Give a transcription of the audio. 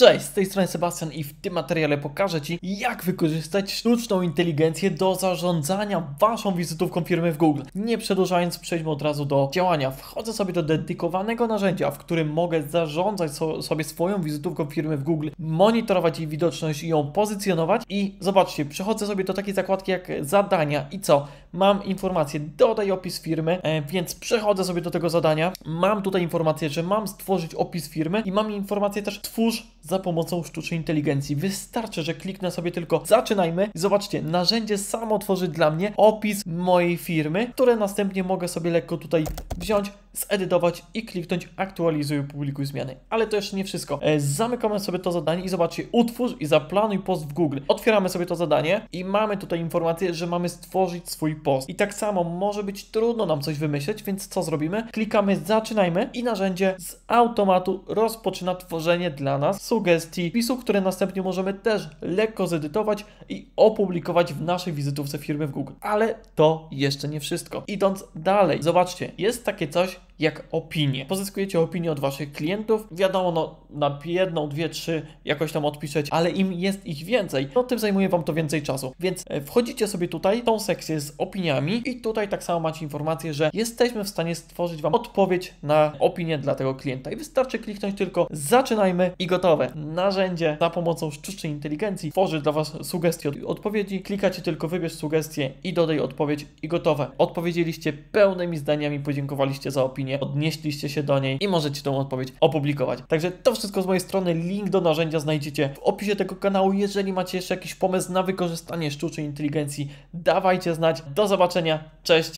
Cześć, z tej strony Sebastian i w tym materiale pokażę Ci, jak wykorzystać sztuczną inteligencję do zarządzania Waszą wizytówką firmy w Google. Nie przedłużając, przejdźmy od razu do działania. Wchodzę sobie do dedykowanego narzędzia, w którym mogę zarządzać so sobie swoją wizytówką firmy w Google, monitorować jej widoczność i ją pozycjonować. I zobaczcie, przechodzę sobie do takiej zakładki jak zadania i co? mam informację, dodaj opis firmy, e, więc przechodzę sobie do tego zadania. Mam tutaj informację, że mam stworzyć opis firmy i mam informację też twórz za pomocą sztucznej inteligencji. Wystarczy, że kliknę sobie tylko zaczynajmy i zobaczcie, narzędzie samo tworzy dla mnie opis mojej firmy, które następnie mogę sobie lekko tutaj wziąć, zedytować i kliknąć aktualizuj, publikuj zmiany. Ale to jeszcze nie wszystko. E, zamykamy sobie to zadanie i zobaczcie, utwórz i zaplanuj post w Google. Otwieramy sobie to zadanie i mamy tutaj informację, że mamy stworzyć swój post. I tak samo może być trudno nam coś wymyśleć, więc co zrobimy? Klikamy zaczynajmy i narzędzie z automatu rozpoczyna tworzenie dla nas sugestii wpisu, które następnie możemy też lekko zedytować i opublikować w naszej wizytówce firmy w Google. Ale to jeszcze nie wszystko. Idąc dalej, zobaczcie, jest takie coś jak opinie. Pozyskujecie opinię od waszych klientów. Wiadomo, no, na jedną, dwie, trzy jakoś tam odpiszeć, ale im jest ich więcej, no tym zajmuje wam to więcej czasu. Więc e, wchodzicie sobie tutaj, tą sekcję z opiniami i tutaj tak samo macie informację, że jesteśmy w stanie stworzyć wam odpowiedź na opinię dla tego klienta. I wystarczy kliknąć tylko zaczynajmy i gotowe. Narzędzie za pomocą sztucznej inteligencji tworzy dla was sugestie od odpowiedzi. Klikacie tylko wybierz sugestie i dodaj odpowiedź i gotowe. Odpowiedzieliście pełnymi zdaniami, podziękowaliście za opinię opinię, odnieśliście się do niej i możecie tą odpowiedź opublikować. Także to wszystko z mojej strony, link do narzędzia znajdziecie w opisie tego kanału. Jeżeli macie jeszcze jakiś pomysł na wykorzystanie sztucznej inteligencji, dawajcie znać. Do zobaczenia, cześć!